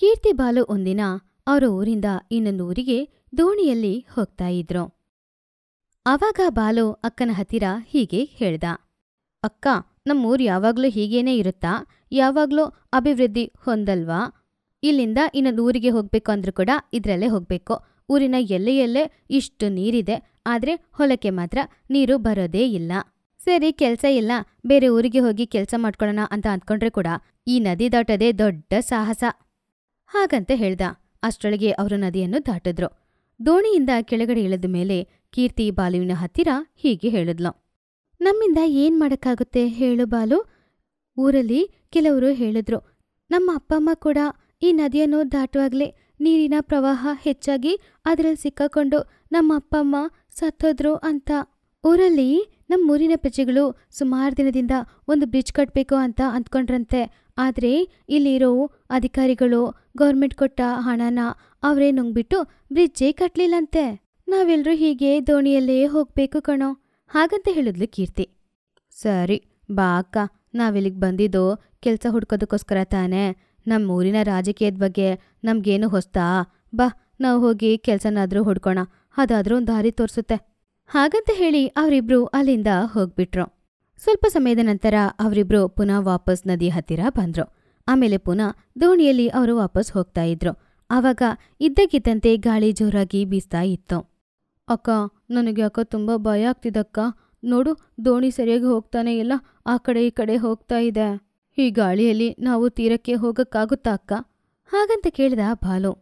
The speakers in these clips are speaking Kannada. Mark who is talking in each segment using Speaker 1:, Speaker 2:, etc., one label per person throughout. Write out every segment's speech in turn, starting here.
Speaker 1: ಕೀರ್ತಿ ಬಾಲು ಒಂದಿನ ಅವರ ಊರಿಂದ ಇನ್ನೊಂದು ಊರಿಗೆ ದೋಣಿಯಲ್ಲಿ ಹೋಗ್ತಾ ಇದ್ರು ಅವಾಗ ಬಾಲು ಅಕ್ಕನ ಹತ್ತಿರ ಹೀಗೆ ಹೇಳ್ದ ಅಕ್ಕ ನಮ್ಮೂರು ಯಾವಾಗಲೂ ಹೀಗೇನೇ ಇರುತ್ತಾ ಯಾವಾಗಲೂ ಅಭಿವೃದ್ಧಿ ಹೊಂದಲ್ವಾ ಇಲ್ಲಿಂದ ಇನ್ನೊಂದು ಊರಿಗೆ ಹೋಗಬೇಕು ಅಂದ್ರೂ ಕೂಡ ಇದರಲ್ಲೇ ಹೋಗಬೇಕು ಊರಿನ ಎಲ್ಲೆಯಲ್ಲೇ ಇಷ್ಟು ನೀರಿದೆ ಆದರೆ ಹೊಲಕ್ಕೆ ಮಾತ್ರ ನೀರು ಬರೋದೇ ಇಲ್ಲ ಸರಿ ಕೆಲಸ ಇಲ್ಲ ಬೇರೆ ಊರಿಗೆ ಹೋಗಿ ಕೆಲಸ ಮಾಡ್ಕೊಳ್ಳೋಣ ಅಂತ ಅಂದ್ಕೊಂಡ್ರೆ ಕೂಡ ಈ ನದಿ ದಾಟದೇ ದೊಡ್ಡ ಸಾಹಸ ಹಾಗಂತ ಹೇಳ್ದ ಅಷ್ಟೊಳಗೆ ಅವರು ನದಿಯನ್ನು ದಾಟಿದ್ರು ದೋಣಿಯಿಂದ ಕೆಳಗಡೆ ಇಳಿದ ಮೇಲೆ ಕೀರ್ತಿ ಬಾಲುವಿನ ಹತ್ತಿರ ಹೀಗೆ ಹೇಳಿದ್ಲು ನಮ್ಮಿಂದ ಏನ್ ಮಾಡಕ್ಕಾಗುತ್ತೆ ಹೇಳು ಬಾಲು ಊರಲ್ಲಿ ಕೆಲವರು ಹೇಳಿದ್ರು ನಮ್ಮ ಅಪ್ಪ ಅಮ್ಮ ಕೂಡ ಈ ನದಿಯನ್ನು ದಾಟುವಾಗಲೇ ನೀರಿನ ಪ್ರವಾಹ ಹೆಚ್ಚಾಗಿ ಅದರಲ್ಲಿ ಸಿಕ್ಕಾಕೊಂಡು ನಮ್ಮ ಅಪ್ಪ ಅಮ್ಮ ಸತ್ತೋದ್ರು ಅಂತ ಊರಲ್ಲಿ ನಮ್ಮೂರಿನ ಪ್ರಜೆಗಳು ಸುಮಾರು ದಿನದಿಂದ ಒಂದು ಬ್ರಿಡ್ಜ್ ಕಟ್ಟಬೇಕು ಅಂತ ಅಂದ್ಕೊಂಡ್ರಂತೆ ಆದರೆ ಇಲ್ಲಿರೋ ಅಧಿಕಾರಿಗಳು ಗೌರ್ಮೆಂಟ್ ಕೊಟ್ಟ ಹಣನ ಅವರೇ ನುಂಗ್ಬಿಟ್ಟು ಬ್ರಿಡ್ಜೇ ಕಟ್ಟಲಿಲ್ಲಂತೆ ನಾವೆಲ್ಲರೂ ಹೀಗೆ ದೋಣಿಯಲ್ಲೇ ಹೋಗ್ಬೇಕು ಕಣೋ ಹಾಗಂತ ಹೇಳಿದ್ಲು ಕೀರ್ತಿ ಸರಿ ಬಾ ಅಕ್ಕ ನಾವಿಲ್ಲಿಗೆ ಬಂದಿದ್ದು ಕೆಲಸ ಹುಡ್ಕೋದಕ್ಕೋಸ್ಕರ ತಾನೇ ನಮ್ಮೂರಿನ ರಾಜಕೀಯದ ಬಗ್ಗೆ ನಮಗೇನು ಹೊಸ್ತಾ ಬಾ ನಾವು ಹೋಗಿ ಕೆಲಸನಾದರೂ ಹುಡ್ಕೋಣ ಅದಾದರೂ ಒಂದು ದಾರಿ ತೋರಿಸುತ್ತೆ ಹಾಗಂತ ಹೇಳಿ ಅವರಿಬ್ರು ಅಲ್ಲಿಂದ ಹೋಗ್ಬಿಟ್ರು ಸ್ವಲ್ಪ ಸಮಯದ ನಂತರ ಅವರಿಬ್ರು ಪುನಃ ವಾಪಸ್ ನದಿ ಹತ್ತಿರ ಬಂದ್ರು ಆಮೇಲೆ ಪುನಃ ದೋಣಿಯಲ್ಲಿ ಅವರು ವಾಪಸ್ ಹೋಗ್ತಾ ಇದ್ರು ಆವಾಗ ಇದ್ದಕ್ಕಿದ್ದಂತೆ ಗಾಳಿ ಜೋರಾಗಿ ಬೀಸ್ತಾ ಇತ್ತು ಅಕ್ಕ ನನಗೆ ಅಕ್ಕ ತುಂಬ ಭಯ ಆಗ್ತಿದಕ್ಕ ನೋಡು ದೋಣಿ ಸರಿಯಾಗಿ ಹೋಗ್ತಾನೆ ಇಲ್ಲ ಆ ಕಡೆ ಈ ಕಡೆ ಹೋಗ್ತಾ ಇದೆ ಈ ಗಾಳಿಯಲ್ಲಿ ನಾವು ತೀರಕ್ಕೆ ಹೋಗಕ್ಕಾಗುತ್ತಾ ಅಕ್ಕ ಹಾಗಂತ ಕೇಳಿದ ಬಾಲು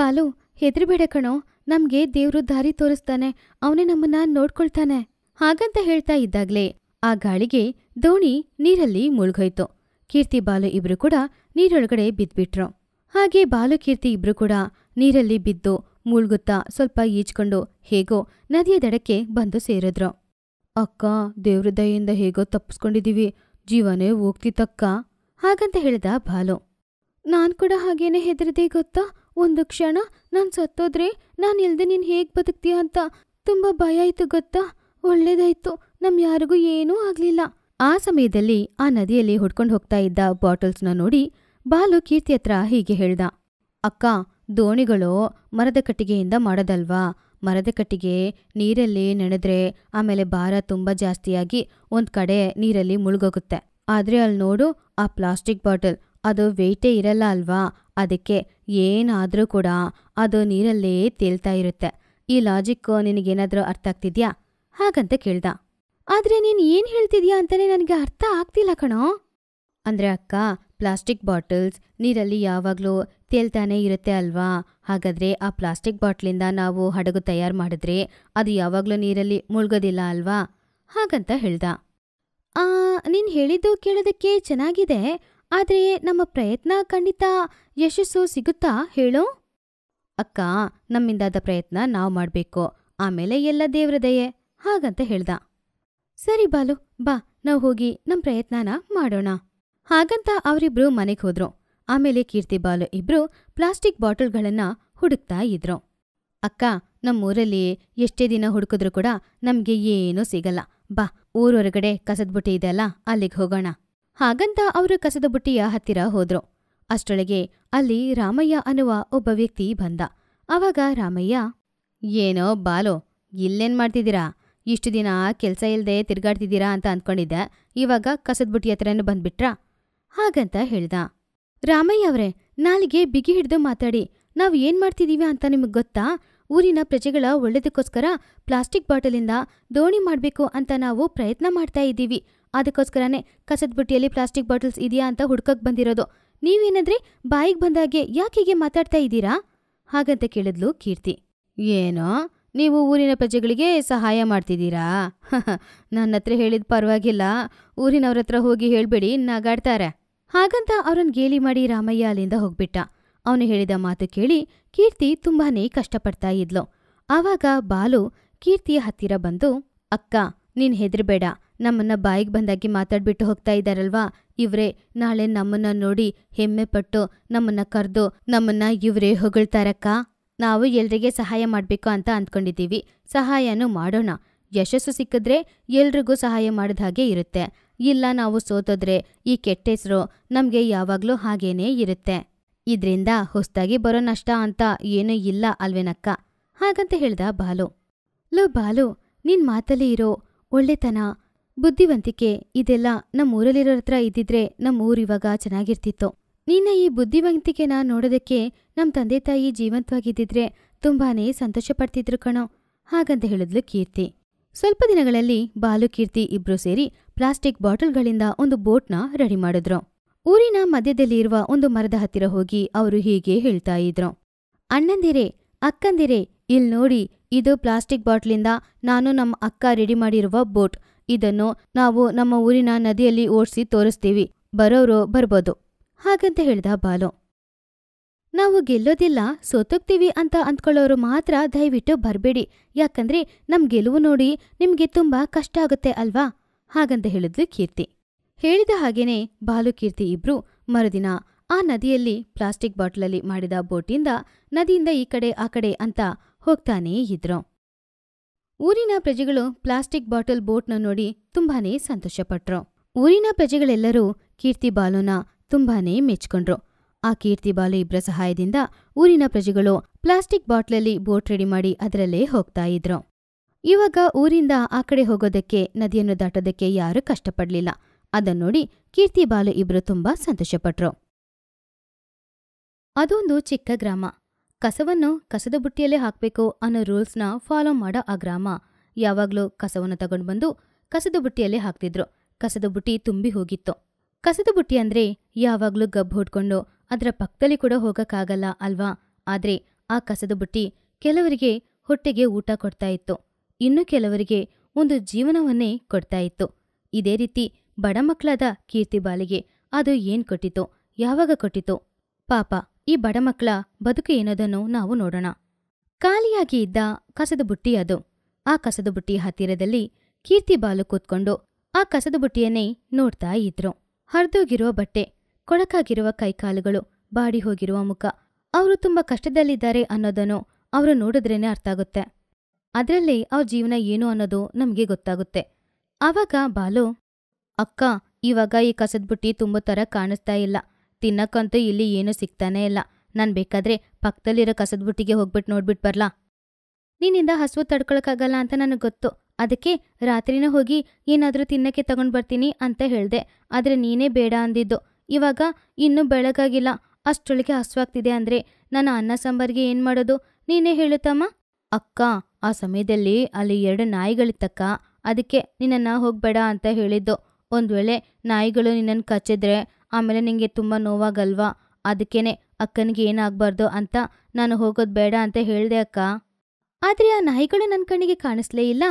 Speaker 1: ಬಾಲು ಹೆದ್ರಿಬೇಡ ಕಣೋ ನಮ್ಗೆ ದೇವ್ರು ದಾರಿ ತೋರಿಸ್ತಾನೆ ಅವನೇ ನಮ್ಮನ್ನ ನೋಡ್ಕೊಳ್ತಾನೆ ಹಾಗಂತ ಹೇಳ್ತಾ ಇದ್ದಾಗ್ಲೇ ಆ ಗಾಳಿಗೆ ದೋಣಿ ನೀರಲ್ಲಿ ಮುಳುಗೋಯ್ತು ಕೀರ್ತಿ ಬಾಲು ಇಬ್ರು ಕೂಡ ನೀರೊಳಗಡೆ ಬಿದ್ಬಿಟ್ರು ಹಾಗೆ ಬಾಲು ಕೀರ್ತಿ ಇಬ್ರು ಕೂಡ ನೀರಲ್ಲಿ ಬಿದ್ದು ಮುಳುಗುತ್ತಾ ಸ್ವಲ್ಪ ಈಜ್ಕೊಂಡು ಹೇಗೋ ನದಿಯ ದಡಕ್ಕೆ ಬಂದು ಸೇರಿದ್ರು ಅಕ್ಕ ದೇವ್ರ ದಯೆಯಿಂದ ಹೇಗೋ ತಪ್ಪಿಸ್ಕೊಂಡಿದೀವಿ ಜೀವನೇ ಹೋಗ್ತಿತ್ತಕ್ಕ ಹಾಗಂತ ಹೇಳ್ದ ಬಾಲು ನಾನ್ ಕೂಡ ಹಾಗೇನೆ ಹೆದರದೇ ಗೊತ್ತಾ ಒಂದು ಕ್ಷಣ ನಾನು ಸತ್ತೋದ್ರೆ ನಾನು ಇಲ್ಲದೆ ನೀನು ಹೇಗೆ ಬದುಕ್ತೀಯ ಅಂತ ತುಂಬ ಭಯ ಆಯ್ತು ಗೊತ್ತಾ ಒಳ್ಳೇದಾಯ್ತು ನಮ್ ಯಾರಿಗೂ ಏನೂ ಆಗ್ಲಿಲ್ಲ ಆ ಸಮಯದಲ್ಲಿ ಆ ನದಿಯಲ್ಲಿ ಹೊಡ್ಕೊಂಡು ಹೋಗ್ತಾ ಇದ್ದ ಬಾಟಲ್ಸ್ನ ನೋಡಿ ಬಾಲು ಕೀರ್ತಿ ಹತ್ರ ಹೀಗೆ ಹೇಳ್ದ ಅಕ್ಕ ದೋಣಿಗಳು ಮರದ ಕಟ್ಟಿಗೆಯಿಂದ ಮಾಡೋದಲ್ವಾ ಮರದ ಕಟ್ಟಿಗೆ ನೀರಲ್ಲಿ ನೆನೆದ್ರೆ ಆಮೇಲೆ ಭಾರ ತುಂಬ ಜಾಸ್ತಿಯಾಗಿ ಒಂದ್ ಕಡೆ ನೀರಲ್ಲಿ ಮುಳುಗೋಗುತ್ತೆ ಆದ್ರೆ ಅಲ್ಲಿ ನೋಡು ಆ ಪ್ಲಾಸ್ಟಿಕ್ ಬಾಟಲ್ ಅದು ವೆಯ್ಟೇ ಇರಲ್ಲ ಅಲ್ವಾ ಅದಕ್ಕೆ ಏನಾದರೂ ಕೂಡ ಅದು ನೀರಲ್ಲೇ ತೇಲ್ತಾ ಇರುತ್ತೆ ಈ ಲಾಜಿಕ್ ನಿನಗೇನಾದರೂ ಅರ್ಥ ಆಗ್ತಿದ್ಯಾ ಹಾಗಂತ ಕೇಳ್ದ ಆದರೆ ನೀನು ಏನು ಹೇಳ್ತಿದ್ಯಾ ಅಂತಲೇ ನನಗೆ ಅರ್ಥ ಆಗ್ತಿಲ್ಲ ಕಣೋ ಅಂದರೆ ಅಕ್ಕ ಪ್ಲಾಸ್ಟಿಕ್ ಬಾಟಲ್ಸ್ ನೀರಲ್ಲಿ ಯಾವಾಗಲೂ ತೇಲ್ತಾನೆ ಇರುತ್ತೆ ಅಲ್ವಾ ಹಾಗಾದರೆ ಆ ಪ್ಲಾಸ್ಟಿಕ್ ಬಾಟ್ಲಿಂದ ನಾವು ಹಡಗು ತಯಾರು ಮಾಡಿದ್ರೆ ಅದು ಯಾವಾಗಲೂ ನೀರಲ್ಲಿ ಮುಳುಗೋದಿಲ್ಲ ಅಲ್ವಾ ಹಾಗಂತ ಹೇಳ್ದ ನೀನು ಹೇಳಿದ್ದು ಕೇಳೋದಕ್ಕೆ ಚೆನ್ನಾಗಿದೆ ಆದರೆ ನಮ್ಮ ಪ್ರಯತ್ನ ಖಂಡಿತ ಯಶಸ್ಸು ಸಿಗುತ್ತಾ ಹೇಳೋ ಅಕ್ಕ ನಮ್ಮಿಂದಾದ ಪ್ರಯತ್ನ ನಾವು ಮಾಡಬೇಕು ಆಮೇಲೆ ಎಲ್ಲ ದೇವ್ರದಯೆ ಹಾಗಂತ ಹೇಳ್ದ ಸರಿ ಬಾಲು ಬಾ ನಾವು ಹೋಗಿ ನಮ್ಮ ಪ್ರಯತ್ನನ ಮಾಡೋಣ ಹಾಗಂತ ಅವರಿಬ್ರು ಮನೆಗೆ ಹೋದ್ರು ಆಮೇಲೆ ಕೀರ್ತಿ ಬಾಲು ಇಬ್ರು ಪ್ಲಾಸ್ಟಿಕ್ ಬಾಟಲ್ಗಳನ್ನ ಹುಡುಕ್ತಾ ಇದ್ರು ಅಕ್ಕ ನಮ್ಮೂರಲ್ಲಿ ಎಷ್ಟೇ ದಿನ ಹುಡುಕಿದ್ರು ಕೂಡ ನಮಗೆ ಏನೂ ಸಿಗಲ್ಲ ಬಾ ಊರೊರಗಡೆ ಕಸದ ಬುಟ್ಟಿ ಇದೆಯಲ್ಲ ಅಲ್ಲಿಗೆ ಹೋಗೋಣ ಹಾಗಂತ ಅವರು ಕಸದ ಬುಟ್ಟಿಯ ಹತ್ತಿರ ಹೋದ್ರು ಅಷ್ಟೊಳಗೆ ಅಲ್ಲಿ ರಾಮಯ್ಯ ಅನ್ನುವ ಒಬ್ಬ ವ್ಯಕ್ತಿ ಬಂದ ಅವಾಗ ರಾಮಯ್ಯ ಏನೋ ಬಾಲೋ ಇಲ್ಲೇನ್ ಮಾಡ್ತಿದ್ದೀರಾ ಇಷ್ಟು ದಿನ ಕೆಲಸ ಇಲ್ಲದೆ ತಿರ್ಗಾಡ್ತಿದ್ದೀರಾ ಅಂತ ಅಂದ್ಕೊಂಡಿದ್ದೆ ಇವಾಗ ಕಸದ ಬುಟ್ಟಿ ಹತ್ರನೂ ಬಂದ್ಬಿಟ್ರಾ ಹಾಗಂತ ಹೇಳ್ದ ರಾಮಯ್ಯ ಅವರೇ ನಾಲಿಗೆ ಬಿಗಿ ಹಿಡಿದು ಮಾತಾಡಿ ನಾವು ಏನು ಮಾಡ್ತಿದ್ದೀವಿ ಅಂತ ನಿಮಗೆ ಗೊತ್ತಾ ಊರಿನ ಪ್ರಜೆಗಳ ಒಳ್ಳೆದಕ್ಕೋಸ್ಕರ ಪ್ಲಾಸ್ಟಿಕ್ ಬಾಟಲಿಂದ ದೋಣಿ ಮಾಡಬೇಕು ಅಂತ ನಾವು ಪ್ರಯತ್ನ ಮಾಡ್ತಾ ಇದ್ದೀವಿ ಅದಕ್ಕೋಸ್ಕರನೇ ಕಸದ ಬುಟ್ಟಿಯಲ್ಲಿ ಪ್ಲಾಸ್ಟಿಕ್ ಬಾಟಲ್ಸ್ ಇದೆಯಾ ಅಂತ ಹುಡ್ಕಕ್ಕೆ ಬಂದಿರೋದು ನೀವೇನಾದ್ರೆ ಬಾಯಿಗೆ ಬಂದಾಗೆ ಯಾಕೆಗೆ ಮಾತಾಡ್ತಾ ಇದ್ದೀರಾ ಹಾಗಂತ ಕೇಳಿದ್ಲು ಕೀರ್ತಿ ಏನೋ ನೀವು ಊರಿನ ಪ್ರಜೆಗಳಿಗೆ ಸಹಾಯ ಮಾಡ್ತಿದ್ದೀರಾ ನನ್ನ ಹತ್ರ ಹೇಳಿದ ಪರವಾಗಿಲ್ಲ ಊರಿನವ್ರ ಹತ್ರ ಹೋಗಿ ಹೇಳಬೇಡಿ ನಾಗಾಡ್ತಾರೆ ಹಾಗಂತ ಅವ್ರನ್ನ ಗೇಲಿ ಮಾಡಿ ರಾಮಯ್ಯ ಅಲ್ಲಿಂದ ಹೋಗ್ಬಿಟ್ಟ ಅವನು ಹೇಳಿದ ಮಾತು ಕೇಳಿ ಕೀರ್ತಿ ತುಂಬಾನೇ ಕಷ್ಟಪಡ್ತಾ ಇದ್ಲು ಆವಾಗ ಬಾಲು ಕೀರ್ತಿಯ ಹತ್ತಿರ ಬಂದು ಅಕ್ಕ ನೀನು ಹೆದ್ರಬೇಡ ನಮ್ಮನ್ನ ಬಾಯಿಗೆ ಬಂದಾಗಿ ಮಾತಾಡ್ಬಿಟ್ಟು ಹೋಗ್ತಾ ಇದ್ದಾರಲ್ವಾ ಇವ್ರೇ ನಾಳೆ ನಮ್ಮನ್ನ ನೋಡಿ ಹೆಮ್ಮೆ ಪಟ್ಟು ನಮ್ಮನ್ನ ಕರೆದು ನಮ್ಮನ್ನ ಇವ್ರೇ ಹೊಗಳ್ತಾರಕ್ಕ ನಾವು ಎಲ್ರಿಗೆ ಸಹಾಯ ಮಾಡಬೇಕು ಅಂತ ಅಂದ್ಕೊಂಡಿದ್ದೀವಿ ಸಹಾಯನೂ ಮಾಡೋಣ ಯಶಸ್ಸು ಸಿಕ್ಕಿದ್ರೆ ಎಲ್ರಿಗೂ ಸಹಾಯ ಮಾಡಿದ ಹಾಗೆ ಇರುತ್ತೆ ಇಲ್ಲ ನಾವು ಸೋತೋದ್ರೆ ಈ ಕೆಟ್ಟ ಹೆಸರು ನಮಗೆ ಯಾವಾಗಲೂ ಹಾಗೇನೇ ಇರುತ್ತೆ ಇದ್ರಿಂದ ಹೊಸ್ತಾಗಿ ಬರೋ ನಷ್ಟ ಅಂತ ಏನೂ ಇಲ್ಲ ಅಲ್ವೇನಕ್ಕ ಹಾಗಂತ ಹೇಳ್ದ ಬಾಲು ಲೋ ಬಾಲು ನಿನ್ ಮಾತಲ್ಲಿ ಇರೋ ಒಳ್ಳೆತನ ಬುದ್ಧಿವಂತಿಕೆ ಇದೆಲ್ಲ ಊರಲ್ಲಿರೋ ಹತ್ರ ಇದ್ದಿದ್ರೆ ನಮ್ಮೂರಿವಾಗ ಇವಾಗ ಚೆನ್ನಾಗಿರ್ತಿತ್ತು ನಿನ್ನ ಈ ಬುದ್ಧಿವಂತಿಕೆನ ನೋಡೋದಕ್ಕೆ ನಮ್ಮ ತಂದೆ ತಾಯಿ ಜೀವಂತವಾಗಿದ್ದಿದ್ರೆ ತುಂಬಾನೇ ಸಂತೋಷ ಪಡ್ತಿದ್ರು ಕಣೋ ಹಾಗಂತ ಹೇಳಿದ್ಲು ಕೀರ್ತಿ ಸ್ವಲ್ಪ ದಿನಗಳಲ್ಲಿ ಬಾಲು ಕೀರ್ತಿ ಇಬ್ರು ಸೇರಿ ಪ್ಲಾಸ್ಟಿಕ್ ಬಾಟಲ್ಗಳಿಂದ ಒಂದು ಬೋಟ್ನ ರೆಡಿ ಮಾಡಿದ್ರು ಊರಿನ ಮಧ್ಯದಲ್ಲಿರುವ ಒಂದು ಮರದ ಹತ್ತಿರ ಹೋಗಿ ಅವರು ಹೀಗೆ ಹೇಳ್ತಾ ಇದ್ರು ಅಣ್ಣಂದಿರೇ ಅಕ್ಕಂದಿರೇ ಇಲ್ ನೋಡಿ ಇದು ಪ್ಲಾಸ್ಟಿಕ್ ಬಾಟ್ಲಿಂದ ನಾನು ನಮ್ಮ ಅಕ್ಕ ರೆಡಿ ಮಾಡಿರುವ ಬೋಟ್ ಇದನ್ನು ನಾವು ನಮ್ಮ ಊರಿನ ನದಿಯಲ್ಲಿ ಓಡಿಸಿ ತೋರಿಸ್ತೀವಿ ಬರೋರು ಬರ್ಬೋದು ಹಾಗಂತ ಹೇಳ್ದ ಬಾಲು ನಾವು ಗೆಲ್ಲೋದಿಲ್ಲ ಸೋತೋಗ್ತೀವಿ ಅಂತ ಅಂದ್ಕೊಳ್ಳೋರು ಮಾತ್ರ ದಯವಿಟ್ಟು ಬರಬೇಡಿ ಯಾಕಂದ್ರೆ ನಮ್ ಗೆಲುವು ನೋಡಿ ನಿಮ್ಗೆ ತುಂಬಾ ಕಷ್ಟ ಆಗುತ್ತೆ ಅಲ್ವಾ ಹಾಗಂತ ಹೇಳಿದ್ಲು ಕೀರ್ತಿ ಹೇಳಿದ ಹಾಗೇನೆ ಬಾಲುಕೀರ್ತಿ ಇಬ್ರು ಮರುದಿನ ಆ ನದಿಯಲ್ಲಿ ಪ್ಲಾಸ್ಟಿಕ್ ಬಾಟ್ಲಲ್ಲಿ ಮಾಡಿದ ಬೋಟಿಂದ ನದಿಯಿಂದ ಈ ಕಡೆ ಆ ಕಡೆ ಅಂತ ಹೋಗ್ತಾನೇ ಇದ್ರು ಊರಿನ ಪ್ರಜೆಗಳು ಪ್ಲಾಸ್ಟಿಕ್ ಬಾಟಲ್ ಬೋಟ್ನ ನೋಡಿ ತುಂಬಾನೇ ಸಂತೋಷಪಟ್ರು ಊರಿನ ಪ್ರಜೆಗಳೆಲ್ಲರೂ ಕೀರ್ತಿ ಬಾಲುನ ತುಂಬಾನೇ ಮೆಚ್ಕೊಂಡ್ರು ಆ ಕೀರ್ತಿ ಬಾಲು ಇಬ್ಬರ ಸಹಾಯದಿಂದ ಊರಿನ ಪ್ರಜೆಗಳು ಪ್ಲಾಸ್ಟಿಕ್ ಬಾಟ್ಲಲ್ಲಿ ಬೋಟ್ ರೆಡಿ ಮಾಡಿ ಅದರಲ್ಲೇ ಹೋಗ್ತಾ ಇದ್ರು ಇವಾಗ ಊರಿಂದ ಆ ಕಡೆ ಹೋಗೋದಕ್ಕೆ ನದಿಯನ್ನು ದಾಟೋದಕ್ಕೆ ಯಾರೂ ಕಷ್ಟಪಡಲಿಲ್ಲ ಅದನ್ನೋಡಿ ಕೀರ್ತಿ ಬಾಲು ಇಬ್ಬರು ತುಂಬಾ ಸಂತೋಷಪಟ್ರು ಅದೊಂದು ಚಿಕ್ಕ ಗ್ರಾಮ ಕಸವನ್ನು ಕಸದ ಬುಟ್ಟಿಯಲ್ಲೇ ಹಾಕಬೇಕು ಅನ್ನೋ ರೂಲ್ಸ್ನ ಫಾಲೋ ಮಾಡೋ ಆ ಗ್ರಾಮ ಯಾವಾಗಲೂ ಕಸವನ್ನು ತಗೊಂಡು ಬಂದು ಕಸದ ಬುಟ್ಟಿಯಲ್ಲೇ ಹಾಕ್ತಿದ್ರು ಕಸದ ಬುಟ್ಟಿ ತುಂಬಿ ಹೋಗಿತ್ತು ಕಸದ ಬುಟ್ಟಿ ಅಂದ್ರೆ ಯಾವಾಗಲೂ ಗಬ್ಬು ಹೊಡ್ಕೊಂಡು ಅದರ ಪಕ್ಕದಲ್ಲಿ ಕೂಡ ಹೋಗಕ್ಕಾಗಲ್ಲ ಅಲ್ವಾ ಆದ್ರೆ ಆ ಕಸದ ಬುಟ್ಟಿ ಕೆಲವರಿಗೆ ಹೊಟ್ಟೆಗೆ ಊಟ ಕೊಡ್ತಾ ಇತ್ತು ಇನ್ನು ಕೆಲವರಿಗೆ ಒಂದು ಜೀವನವನ್ನೇ ಕೊಡ್ತಾ ಇತ್ತು ಇದೇ ರೀತಿ ಬಡ ಮಕ್ಕಳಾದ ಕೀರ್ತಿ ಬಾಲಿಗೆ ಅದು ಏನ್ ಕೊಟ್ಟಿತು ಯಾವಾಗ ಕೊಟ್ಟಿತು ಪಾಪ ಈ ಬಡ ಮಕ್ಕಳ ಬದುಕು ಏನೋದನ್ನು ನಾವು ನೋಡೋಣ ಖಾಲಿಯಾಗಿ ಇದ್ದ ಕಸದ ಬುಟ್ಟಿ ಅದು ಆ ಕಸದ ಬುಟ್ಟಿ ಹತ್ತಿರದಲ್ಲಿ ಕೀರ್ತಿ ಬಾಲು ಕೂತ್ಕೊಂಡು ಆ ಕಸದ ಬುಟ್ಟಿಯನ್ನೇ ನೋಡ್ತಾ ಇದ್ರು ಹರಿದೋಗಿರುವ ಬಟ್ಟೆ ಕೊಳಕಾಗಿರುವ ಕೈಕಾಲುಗಳು ಬಾಡಿ ಹೋಗಿರುವ ಮುಖ ಅವರು ತುಂಬಾ ಕಷ್ಟದಲ್ಲಿದ್ದಾರೆ ಅನ್ನೋದನ್ನು ಅವರು ನೋಡಿದ್ರೇನೆ ಅರ್ಥ ಆಗುತ್ತೆ ಅದರಲ್ಲಿ ಅವ್ರ ಜೀವನ ಏನು ಅನ್ನೋದು ನಮಗೆ ಗೊತ್ತಾಗುತ್ತೆ ಆವಾಗ ಬಾಲು ಅಕ್ಕ ಇವಾಗ ಈ ಕಸದ ಬುಟ್ಟಿ ತುಂಬೋ ಥರ ಕಾಣಿಸ್ತಾ ಇಲ್ಲ ತಿನ್ನಕ್ಕಂತೂ ಇಲ್ಲಿ ಏನೂ ಸಿಗ್ತಾನೇ ಇಲ್ಲ ನಾನು ಬೇಕಾದ್ರೆ ಪಕ್ಕದಲ್ಲಿರೋ ಕಸದ ಬುಟ್ಟಿಗೆ ಹೋಗ್ಬಿಟ್ಟು ನೋಡ್ಬಿಟ್ಟು ಬರ್ಲಾ ನಿನ್ನಿಂದ ಹಸುವು ತಡ್ಕೊಳಕ್ಕಾಗಲ್ಲ ಅಂತ ನನಗೆ ಗೊತ್ತು ಅದಕ್ಕೆ ರಾತ್ರಿನೇ ಹೋಗಿ ಏನಾದರೂ ತಿನ್ನಕ್ಕೆ ತಗೊಂಡು ಬರ್ತೀನಿ ಅಂತ ಹೇಳಿದೆ ಆದರೆ ನೀನೇ ಬೇಡ ಅಂದಿದ್ದು ಇವಾಗ ಇನ್ನೂ ಬೆಳಗಾಗಿಲ್ಲ ಅಷ್ಟೊಳಗೆ ಹಸುವಾಗ್ತಿದೆ ಅಂದರೆ ನನ್ನ ಅನ್ನ ಸಾಂಬಾರ್ಗೆ ಏನು ಮಾಡೋದು ನೀನೇ ಹೇಳುತ್ತಮ್ಮ ಅಕ್ಕ ಆ ಸಮಯದಲ್ಲಿ ಅಲ್ಲಿ ಎರಡು ನಾಯಿಗಳಿತ್ತಕ್ಕ ಅದಕ್ಕೆ ನಿನ್ನನ್ನು ಹೋಗಬೇಡ ಅಂತ ಹೇಳಿದ್ದು ಒಂದು ವೇಳೆ ನಾಯಿಗಳು ನಿನ್ನನ್ನು ಕಚ್ಚಿದ್ರೆ ಆಮೇಲೆ ನಿನಗೆ ತುಂಬ ನೋವಾಗಲ್ವಾ ಅದಕ್ಕೇನೆ ಅಕ್ಕನಿಗೆ ಏನಾಗಬಾರ್ದು ಅಂತ ನಾನು ಹೋಗೋದು ಬೇಡ ಅಂತ ಹೇಳಿದೆ ಅಕ್ಕ ಆದರೆ ಆ ನಾಯಿಗಳು ನನ್ನ ಕಣ್ಣಿಗೆ ಕಾಣಿಸ್ಲೇ ಇಲ್ಲ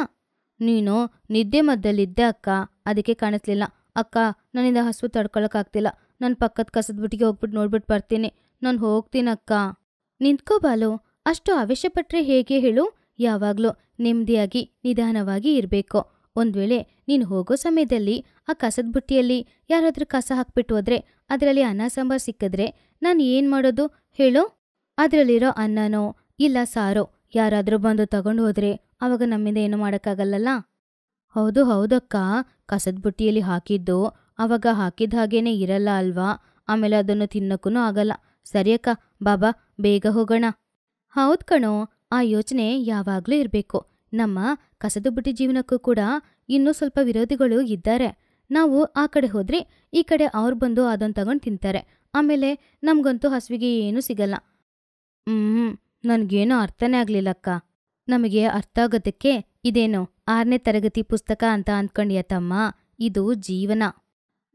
Speaker 1: ನೀನು ನಿದ್ದೆ ಮದ್ದಲ್ಲಿದ್ದೆ ಅಕ್ಕ ಅದಕ್ಕೆ ಕಾಣಿಸ್ಲಿಲ್ಲ ಅಕ್ಕ ನನ್ನಿಂದ ಹಸು ತಡ್ಕೊಳಕ್ಕಾಗ್ತಿಲ್ಲ ನನ್ನ ಪಕ್ಕದ ಕಸದ ಬುಟ್ಟಿಗೆ ಹೋಗ್ಬಿಟ್ಟು ನೋಡ್ಬಿಟ್ಟು ಬರ್ತೀನಿ ನಾನು ಹೋಗ್ತೀನಕ್ಕ ನಿಂತ್ಕೋ ಅಷ್ಟು ಅವಶ್ಯಪಟ್ರೆ ಹೇಗೆ ಹೇಳು ಯಾವಾಗಲೂ ನೆಮ್ಮದಿಯಾಗಿ ನಿಧಾನವಾಗಿ ಇರಬೇಕು ಒಂದು ವೇಳೆ ನೀನು ಹೋಗೋ ಸಮಯದಲ್ಲಿ ಆ ಕಸದ ಬುಟ್ಟಿಯಲ್ಲಿ ಯಾರಾದರೂ ಕಸ ಹಾಕ್ಬಿಟ್ಟು ಹೋದ್ರೆ ಅದರಲ್ಲಿ ಅನ್ನ ಸಾಂಬಾರು ಸಿಕ್ಕಿದ್ರೆ ನಾನು ಏನು ಮಾಡೋದು ಹೇಳು ಅದರಲ್ಲಿರೋ ಅನ್ನನೋ ಇಲ್ಲ ಸಾರೋ ಯಾರಾದರೂ ಬಂದು ತಗೊಂಡು ಹೋದರೆ ಅವಾಗ ನಮ್ಮಿಂದ ಏನು ಮಾಡೋಕ್ಕಾಗಲ್ಲಲ್ಲ ಹೌದು ಹೌದಕ್ಕ ಕಸದ ಬುಟ್ಟಿಯಲ್ಲಿ ಹಾಕಿದ್ದು ಆವಾಗ ಹಾಕಿದ ಹಾಗೇನೆ ಇರಲ್ಲ ಅಲ್ವಾ ಆಮೇಲೆ ಅದನ್ನು ತಿನ್ನೋಕ್ಕೂ ಆಗಲ್ಲ ಸರಿಯಕ್ಕ ಬಾಬಾ ಬೇಗ ಹೋಗೋಣ ಹೌದು ಕಣೋ ಆ ಯೋಚನೆ ಯಾವಾಗಲೂ ಇರಬೇಕು ನಮ್ಮ ಕಸದ ಬುಟ್ಟಿ ಜೀವನಕ್ಕೂ ಕೂಡ ಇನ್ನೂ ಸ್ವಲ್ಪ ವಿರೋಧಿಗಳು ಇದ್ದಾರೆ ನಾವು ಆ ಕಡೆ ಹೋದ್ರೆ ಈ ಕಡೆ ಅವ್ರು ಬಂದು ಅದನ್ನು ತಗೊಂಡು ತಿಂತಾರೆ ಆಮೇಲೆ ನಮಗಂತೂ ಹಸುವಿಗೆ ಏನೂ ಸಿಗಲ್ಲ ಹ್ಞೂ ನನಗೇನು ಅರ್ಥನೇ ಆಗಲಿಲ್ಲಕ್ಕ ನಮಗೆ ಅರ್ಥ ಆಗೋದಕ್ಕೆ ಇದೇನು ಆರನೇ ತರಗತಿ ಪುಸ್ತಕ ಅಂತ ಅಂದ್ಕೊಂಡಿಯ ತಮ್ಮ ಇದು ಜೀವನ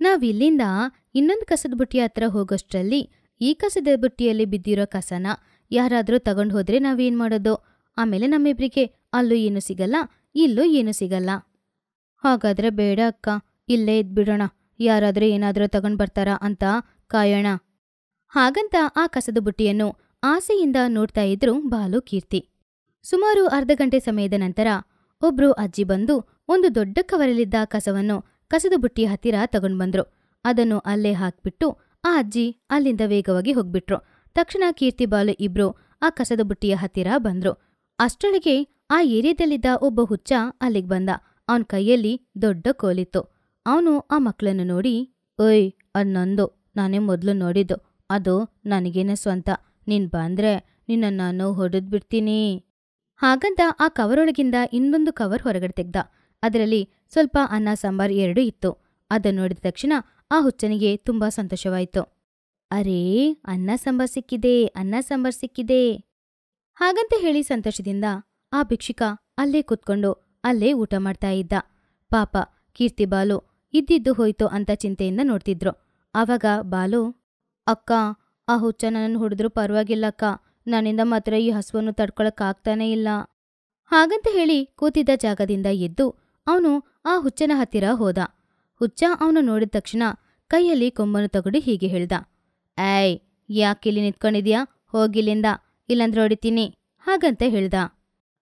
Speaker 1: ನಾವಿಲ್ಲಿಂದ ಇನ್ನೊಂದು ಕಸದ ಬುಟ್ಟಿ ಹತ್ರ ಹೋಗೋಷ್ಟರಲ್ಲಿ ಈ ಕಸದ ಬುಟ್ಟಿಯಲ್ಲಿ ಬಿದ್ದಿರೋ ಕಸನ ಯಾರಾದರೂ ತಗೊಂಡು ಹೋದರೆ ನಾವೇನು ಮಾಡೋದು ಆಮೇಲೆ ನಮ್ಮಿಬ್ರಿಗೆ ಅಲ್ಲೂ ಏನು ಸಿಗಲ್ಲ ಇಲ್ಲೂ ಏನು ಸಿಗಲ್ಲ ಹಾಗಾದರೆ ಬೇಡ ಅಕ್ಕ ಇಲ್ಲೇ ಇದ್ಬಿಡೋಣ ಯಾರಾದರೆ ಏನಾದರೂ ತಗೊಂಡು ಬರ್ತಾರಾ ಅಂತ ಕಾಯೋಣ ಹಾಗಂತ ಆ ಕಸದ ಬುಟ್ಟಿಯನ್ನು ಆಸೆಯಿಂದ ನೋಡ್ತಾ ಇದ್ರು ಬಾಲು ಕೀರ್ತಿ ಸುಮಾರು ಅರ್ಧ ಗಂಟೆ ಸಮಯದ ನಂತರ ಒಬ್ರು ಅಜ್ಜಿ ಬಂದು ಒಂದು ದೊಡ್ಡ ಕವರಲ್ಲಿದ್ದ ಕಸವನ್ನು ಕಸದ ಬುಟ್ಟಿ ಹತ್ತಿರ ತಗೊಂಡ್ಬಂದ್ರು ಅದನ್ನು ಅಲ್ಲೇ ಹಾಕ್ಬಿಟ್ಟು ಆ ಅಜ್ಜಿ ಅಲ್ಲಿಂದ ವೇಗವಾಗಿ ಹೋಗ್ಬಿಟ್ರು ತಕ್ಷಣ ಕೀರ್ತಿ ಬಾಲು ಇಬ್ರು ಆ ಕಸದ ಬುಟ್ಟಿಯ ಹತ್ತಿರ ಬಂದ್ರು ಅಷ್ಟೊಳಗೆ ಆ ಏರಿಯಾದಲ್ಲಿದ್ದ ಒಬ್ಬ ಹುಚ್ಚ ಅಲ್ಲಿಗೆ ಬಂದ ಅವನ್ ಕೈಯಲ್ಲಿ ದೊಡ್ಡ ಕೋಲಿತ್ತು ಅವನು ಆ ಮಕ್ಕಳನ್ನು ನೋಡಿ ಓಯ್ ಅದು ನಂದು ನಾನೇ ಮೊದಲು ನೋಡಿದ್ದು ಅದು ನನಗೇನೆ ಸ್ವಂತ ನೀನು ಬಂದ್ರೆ ನಿನ್ನ ನಾನು ಹೊಡೆದು ಬಿಡ್ತೀನಿ ಹಾಗಂತ ಆ ಕವರೊಳಗಿಂದ ಇನ್ನೊಂದು ಕವರ್ ಹೊರಗಡೆ ತೆಗ್ದ ಅದರಲ್ಲಿ ಸ್ವಲ್ಪ ಅನ್ನ ಸಾಂಬಾರ್ ಎರಡೂ ಇತ್ತು ಅದನ್ನು ನೋಡಿದ ತಕ್ಷಣ ಆ ಹುಚ್ಚನಿಗೆ ತುಂಬಾ ಸಂತೋಷವಾಯಿತು ಅರೇ ಅನ್ನ ಸಾಂಬಾರ್ ಸಿಕ್ಕಿದೆ ಅನ್ನ ಸಾಂಬಾರ್ ಸಿಕ್ಕಿದೆ ಹಾಗಂತ ಹೇಳಿ ಸಂತೋಷದಿಂದ ಆ ಭಿಕ್ಷುಕ ಅಲ್ಲೇ ಕೂತ್ಕೊಂಡು ಅಲ್ಲೇ ಊಟ ಮಾಡ್ತಾ ಇದ್ದ ಪಾಪ ಕೀರ್ತಿಬಾಲು ಇದ್ದಿದ್ದು ಹೋಯ್ತು ಅಂತ ಚಿಂತೆಯಿಂದ ನೋಡ್ತಿದ್ರು ಆವಾಗ ಬಾಲು ಅಕ್ಕ ಆ ಹುಚ್ಚ ನನ್ನನ್ನು ಹೊಡೆದ್ರೂ ಪರವಾಗಿಲ್ಲಕ್ಕ ಅಕ್ಕ ನನ್ನಿಂದ ಮಾತ್ರ ಈ ಹಸುವನ್ನು ತಡ್ಕೊಳಕ್ಕಾಗ್ತಾನೇ ಇಲ್ಲ ಹಾಗಂತ ಹೇಳಿ ಕೂತಿದ್ದ ಜಾಗದಿಂದ ಎದ್ದು ಅವನು ಆ ಹುಚ್ಚನ ಹತ್ತಿರ ಹೋದ ಹುಚ್ಚ ಅವನು ನೋಡಿದ ತಕ್ಷಣ ಕೈಯಲ್ಲಿ ಕೊಂಬನ್ನು ತಗಡಿ ಹೀಗೆ ಹೇಳ್ದ ಏಯ್ ಇಲ್ಲಿ ನಿಂತ್ಕೊಂಡಿದ್ಯಾ ಹೋಗಿಲ್ಲಿಂದ ಇಲ್ಲಂದ್ರೆ ಹೊಡಿತೀನಿ ಹಾಗಂತ ಹೇಳ್ದ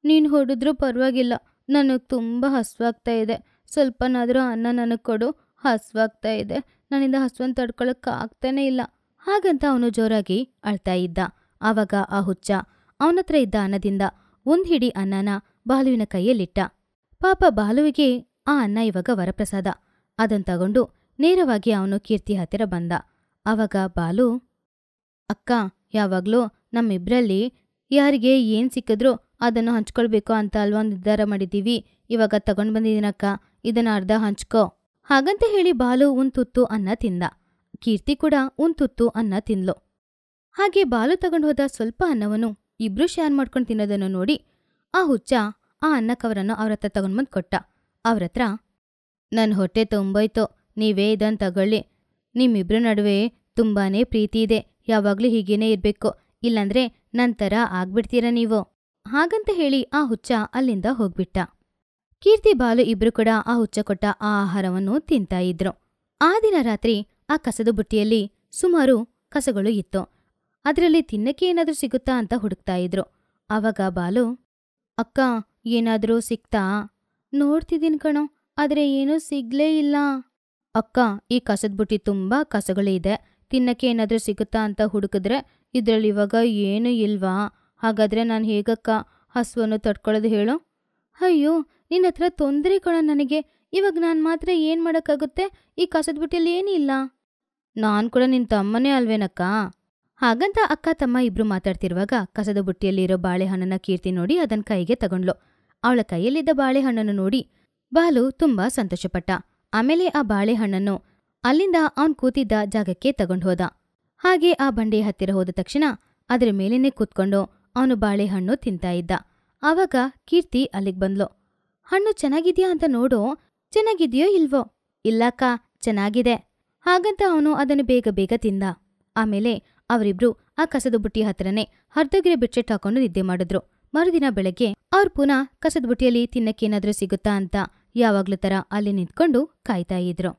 Speaker 1: ನೀನು ಹೊಡಿದ್ರೂ ಪರವಾಗಿಲ್ಲ ನನಗೆ ತುಂಬ ಹಸುವಾಗ್ತಾ ಇದೆ ಸ್ವಲ್ಪನಾದರೂ ಅನ್ನ ನನಗೆ ಕೊಡು ಹಸ್ವಾಗ್ತಾ ಇದೆ ನನ್ನಿಂದ ಹಸುವನ್ನು ತಡ್ಕೊಳ್ಳೋಕೆ ಆಗ್ತಾನೇ ಇಲ್ಲ ಹಾಗಂತ ಅವನು ಜೋರಾಗಿ ಅಳ್ತಾ ಇದ್ದ ಆವಾಗ ಆ ಹುಚ್ಚ ಅವನತ್ರ ಇದ್ದ ಅನ್ನದಿಂದ ಒಂದು ಹಿಡಿ ಅನ್ನನ ಬಾಲುವಿನ ಕೈಯಲ್ಲಿಟ್ಟ ಪಾಪ ಬಾಲುವಿಗೆ ಆ ಅನ್ನ ಇವಾಗ ವರಪ್ರಸಾದ ಅದನ್ನು ತಗೊಂಡು ನೇರವಾಗಿ ಅವನು ಕೀರ್ತಿ ಹತ್ತಿರ ಬಂದ ಆವಾಗ ಬಾಲು ಅಕ್ಕ ಯಾವಾಗಲೂ ನಮ್ಮಿಬ್ರಲ್ಲಿ ಯಾರಿಗೆ ಏನು ಸಿಕ್ಕಿದ್ರೂ ಅದನ್ನು ಹಂಚ್ಕೊಳ್ಬೇಕು ಅಂತ ಅಲ್ವಾ ನಿರ್ಧಾರ ಮಾಡಿದ್ದೀವಿ ಇವಾಗ ತಗೊಂಡು ಬಂದಿದ್ದೀನಕ್ಕ ಇದನ್ನ ಅರ್ಧ ಹಂಚ್ಕೋ ಹಾಗಂತ ಹೇಳಿ ಬಾಲು ಒಂದ್ ತುತ್ತು ಅನ್ನ ತಿಂದ ಕೀರ್ತಿ ಕೂಡ ಒಂದ್ ತುತ್ತು ಅನ್ನ ತಿನ್ಲು ಹಾಗೆ ಬಾಲು ತಗೊಂಡು ಹೋದ ಸ್ವಲ್ಪ ಅನ್ನವನ್ನು ಇಬ್ರು ಶೇರ್ ಮಾಡ್ಕೊಂಡು ತಿನ್ನೋದನ್ನು ನೋಡಿ ಆ ಹುಚ್ಚ ಆ ಅನ್ನ ಕವರನ್ನು ಅವ್ರ ಹತ್ರ ತಗೊಂಡ್ಬಂದು ಕೊಟ್ಟ ಅವ್ರ ಹತ್ರ ನನ್ನ ಹೊಟ್ಟೆ ತುಂಬೋಯ್ತು ನೀವೇ ಇದನ್ನು ತಗೊಳ್ಳಿ ನಿಮ್ಮಿಬ್ರ ನಡುವೆ ತುಂಬಾನೇ ಪ್ರೀತಿ ಇದೆ ಯಾವಾಗಲೂ ಹೀಗೇನೇ ಇರಬೇಕು ಇಲ್ಲಾಂದ್ರೆ ನಂತರ ಆಗ್ಬಿಡ್ತೀರಾ ನೀವು ಹಾಗಂತ ಹೇಳಿ ಆ ಹುಚ್ಚ ಅಲ್ಲಿಂದ ಹೋಗ್ಬಿಟ್ಟ ಕೀರ್ತಿ ಬಾಲು ಇಬ್ಬರು ಕೂಡ ಆ ಹುಚ್ಚಕೊಟ್ಟ ಆ ಆಹಾರವನ್ನು ತಿಂತಾ ಇದ್ರು ಆ ದಿನ ರಾತ್ರಿ ಆ ಕಸದ ಬುಟ್ಟಿಯಲ್ಲಿ ಸುಮಾರು ಕಸಗಳು ಇತ್ತು ಅದರಲ್ಲಿ ತಿನ್ನಕ್ಕೆ ಏನಾದರೂ ಸಿಗುತ್ತಾ ಅಂತ ಹುಡುಕ್ತಾ ಇದ್ರು ಆವಾಗ ಬಾಲು ಅಕ್ಕ ಏನಾದರೂ ಸಿಗ್ತಾ ನೋಡ್ತಿದ್ದೀನಿ ಕಣೋ ಆದರೆ ಏನೂ ಸಿಗ್ಲೇ ಇಲ್ಲ ಅಕ್ಕ ಈ ಕಸದ ಬುಟ್ಟಿ ತುಂಬ ಕಸಗಳೇ ಇದೆ ತಿನ್ನಕ್ಕೆ ಏನಾದರೂ ಸಿಗುತ್ತಾ ಅಂತ ಹುಡುಕಿದ್ರೆ ಇದರಲ್ಲಿ ಇವಾಗ ಏನೂ ಇಲ್ವಾ ಹಾಗಾದರೆ ನಾನು ಹೇಗಕ್ಕ ಹಸುವನ್ನು ತಡ್ಕೊಳ್ಳೋದು ಹೇಳು ಅಯ್ಯೋ ನಿನ್ನ ಹತ್ರ ತೊಂದರೆ ಕೊಡ ನನಗೆ ಇವಾಗ ನಾನು ಮಾತ್ರ ಏನು ಮಾಡೋಕ್ಕಾಗುತ್ತೆ ಈ ಕಸದ ಬುಟ್ಟಿಯಲ್ಲಿ ಏನೂ ಇಲ್ಲ ನಾನು ಕೂಡ ನಿನ್ನ ತಮ್ಮನೇ ಅಲ್ವೇನಕ್ಕ ಹಾಗಂತ ಅಕ್ಕ ತಮ್ಮ ಇಬ್ರು ಮಾತಾಡ್ತಿರುವಾಗ ಕಸದ ಬುಟ್ಟಿಯಲ್ಲಿ ಇರೋ ಬಾಳೆಹಣ್ಣನ ಕೀರ್ತಿ ನೋಡಿ ಅದನ್ನ ಕೈಗೆ ತಗೊಂಡ್ಲು ಅವಳ ಕೈಯಲ್ಲಿದ್ದ ಬಾಳೆಹಣ್ಣನ್ನು ನೋಡಿ ಬಾಲು ತುಂಬಾ ಸಂತೋಷಪಟ್ಟ ಆಮೇಲೆ ಆ ಬಾಳೆಹಣ್ಣನ್ನು ಅಲ್ಲಿಂದ ಅವನ್ ಕೂತಿದ್ದ ಜಾಗಕ್ಕೆ ತಗೊಂಡು ಹೋದ ಹಾಗೆ ಆ ಬಂಡೆಯ ಹತ್ತಿರ ಹೋದ ತಕ್ಷಣ ಅದರ ಮೇಲೇನೆ ಕೂತ್ಕೊಂಡು ಅವನು ಬಾಳೆಹಣ್ಣು ತಿಂತಾ ಇದ್ದ ಆವಾಗ ಕೀರ್ತಿ ಅಲ್ಲಿಗೆ ಬಂದ್ಲು ಹಣ್ಣು ಚೆನ್ನಾಗಿದೆಯಾ ಅಂತ ನೋಡು ಚೆನ್ನಾಗಿದೆಯೋ ಇಲ್ವೋ ಇಲ್ಲಕ್ಕ ಚೆನ್ನಾಗಿದೆ ಹಾಗಂತ ಅವನು ಅದನ್ನು ಬೇಗ ಬೇಗ ತಿಂದ ಆಮೇಲೆ ಅವರಿಬ್ರು ಆ ಕಸದ ಬುಟ್ಟಿ ಹತ್ರನೇ ಹರ್ಧಗಿರೆ ಬೆಡ್ಶೆಟ್ ಹಾಕೊಂಡು ನಿದ್ದೆ ಮಾಡಿದ್ರು ಮರುದಿನ ಬೆಳಗ್ಗೆ ಅವ್ರು ಪುನಃ ಕಸದ ಬುಟ್ಟಿಯಲ್ಲಿ ತಿನ್ನಕ್ಕೇನಾದ್ರೂ ಸಿಗುತ್ತಾ ಅಂತ ಯಾವಾಗ್ಲೂ ತರ ಅಲ್ಲಿ ನಿಂತ್ಕೊಂಡು ಕಾಯ್ತಾ ಇದ್ರು